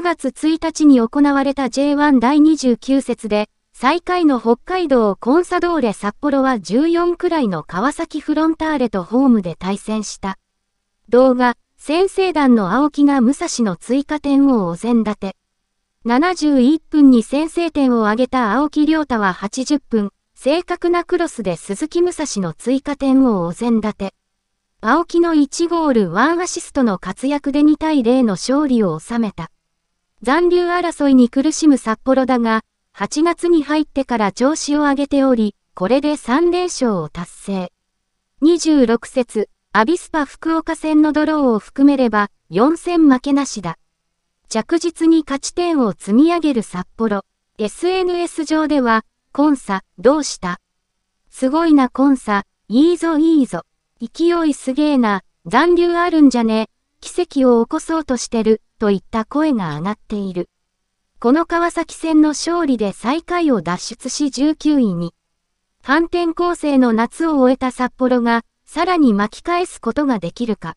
9月1日に行われた J1 第29節で、最下位の北海道コンサドーレ札幌は14くらいの川崎フロンターレとホームで対戦した。動画、先制団の青木が武蔵の追加点をお膳立て。71分に先制点を挙げた青木亮太は80分、正確なクロスで鈴木武蔵の追加点をお膳立て。青木の1ゴール1アシストの活躍で2対0の勝利を収めた。残留争いに苦しむ札幌だが、8月に入ってから調子を上げており、これで3連勝を達成。26節、アビスパ福岡戦のドローを含めれば、4戦負けなしだ。着実に勝ち点を積み上げる札幌。SNS 上では、コンサ、どうしたすごいなコンサ、いいぞいいぞ。勢いすげえな、残留あるんじゃね、奇跡を起こそうとしてる、といった声が上がっている。この川崎戦の勝利で最下位を脱出し19位に、反転攻勢の夏を終えた札幌が、さらに巻き返すことができるか。